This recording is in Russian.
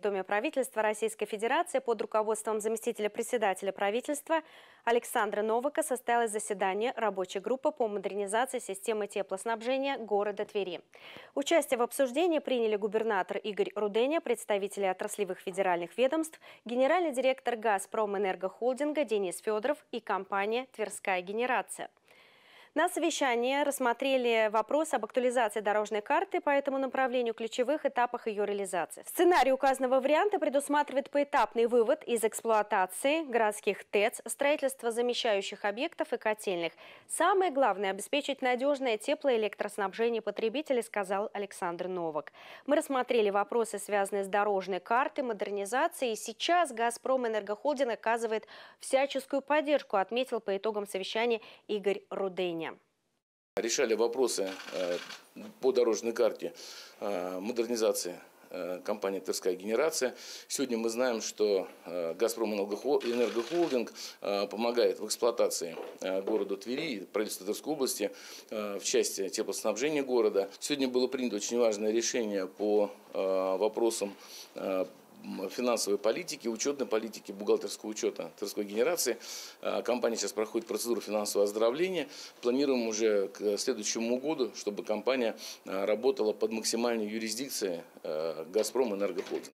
В Доме правительства Российской Федерации под руководством заместителя председателя правительства Александра Новака состоялось заседание рабочей группы по модернизации системы теплоснабжения города Твери. Участие в обсуждении приняли губернатор Игорь Руденя, представители отраслевых федеральных ведомств, генеральный директор «Газпромэнергохолдинга» Денис Федоров и компания «Тверская генерация». На совещании рассмотрели вопрос об актуализации дорожной карты по этому направлению, ключевых этапах ее реализации. Сценарий указанного варианта предусматривает поэтапный вывод из эксплуатации городских ТЭЦ, строительство замещающих объектов и котельных. Самое главное – обеспечить надежное теплоэлектроснабжение потребителей, сказал Александр Новак. Мы рассмотрели вопросы, связанные с дорожной картой, модернизацией. Сейчас «Газпром» энергохолдинг оказывает всяческую поддержку, отметил по итогам совещания Игорь Рудейник населения. Решали вопросы э, по дорожной карте э, модернизации э, компании «Тверская генерация». Сегодня мы знаем, что «Газпром Энергохолдинг» помогает в эксплуатации города Твери, правительству Тверской области в части теплоснабжения города. Сегодня было принято очень важное решение по вопросам финансовой политики, учетной политики, бухгалтерского учета Тверской генерации. А, компания сейчас проходит процедуру финансового оздоровления. Планируем уже к э, следующему году, чтобы компания а, работала под максимальной юрисдикцией э, «Газпром» и энергохолдинг.